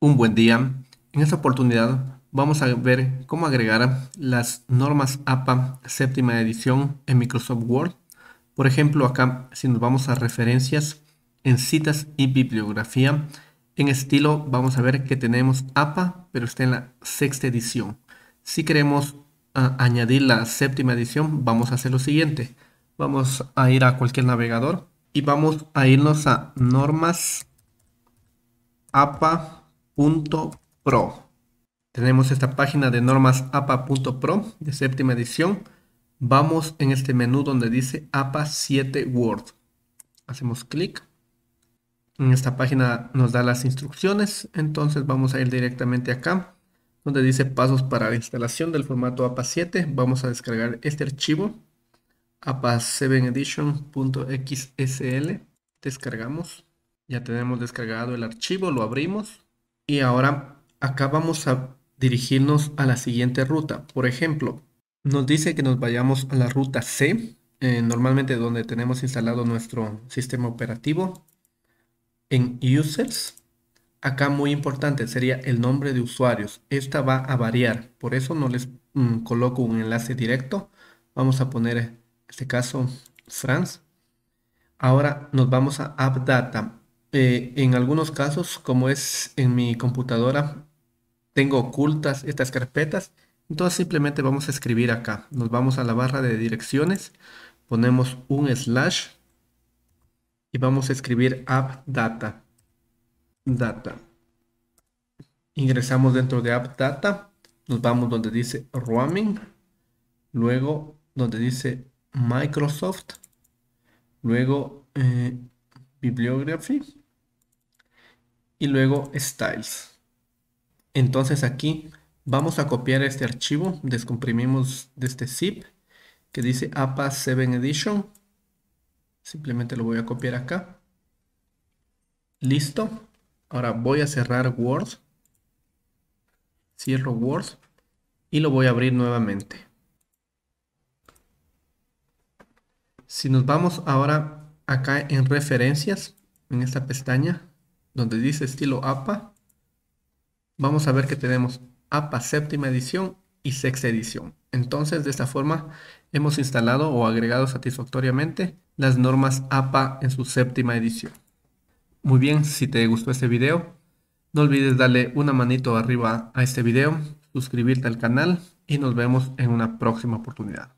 Un buen día. En esta oportunidad vamos a ver cómo agregar las normas APA séptima edición en Microsoft Word. Por ejemplo, acá si nos vamos a referencias en citas y bibliografía, en estilo vamos a ver que tenemos APA, pero está en la sexta edición. Si queremos ah, añadir la séptima edición, vamos a hacer lo siguiente. Vamos a ir a cualquier navegador y vamos a irnos a normas APA Pro Tenemos esta página de normas APA.pro de séptima edición. Vamos en este menú donde dice APA 7 Word. Hacemos clic. En esta página nos da las instrucciones, entonces vamos a ir directamente acá, donde dice pasos para la instalación del formato APA 7. Vamos a descargar este archivo, apa7edition.xsl. Descargamos, ya tenemos descargado el archivo, lo abrimos. Y ahora acá vamos a dirigirnos a la siguiente ruta. Por ejemplo, nos dice que nos vayamos a la ruta C, eh, normalmente donde tenemos instalado nuestro sistema operativo, en Users. Acá muy importante sería el nombre de usuarios. Esta va a variar, por eso no les mm, coloco un enlace directo. Vamos a poner, en este caso, France. Ahora nos vamos a AppData. Este, en algunos casos, como es en mi computadora, tengo ocultas estas carpetas. Entonces simplemente vamos a escribir acá. Nos vamos a la barra de direcciones, ponemos un slash y vamos a escribir AppData data. Ingresamos dentro de AppData Nos vamos donde dice roaming. Luego donde dice Microsoft. Luego eh, bibliography y luego styles. Entonces aquí vamos a copiar este archivo, descomprimimos de este zip que dice APA 7 Edition. Simplemente lo voy a copiar acá. Listo. Ahora voy a cerrar Word. Cierro Word y lo voy a abrir nuevamente. Si nos vamos ahora acá en referencias, en esta pestaña, donde dice estilo APA, vamos a ver que tenemos APA séptima edición y sexta edición. Entonces, de esta forma, hemos instalado o agregado satisfactoriamente las normas APA en su séptima edición. Muy bien, si te gustó este video, no olvides darle una manito arriba a este video, suscribirte al canal y nos vemos en una próxima oportunidad.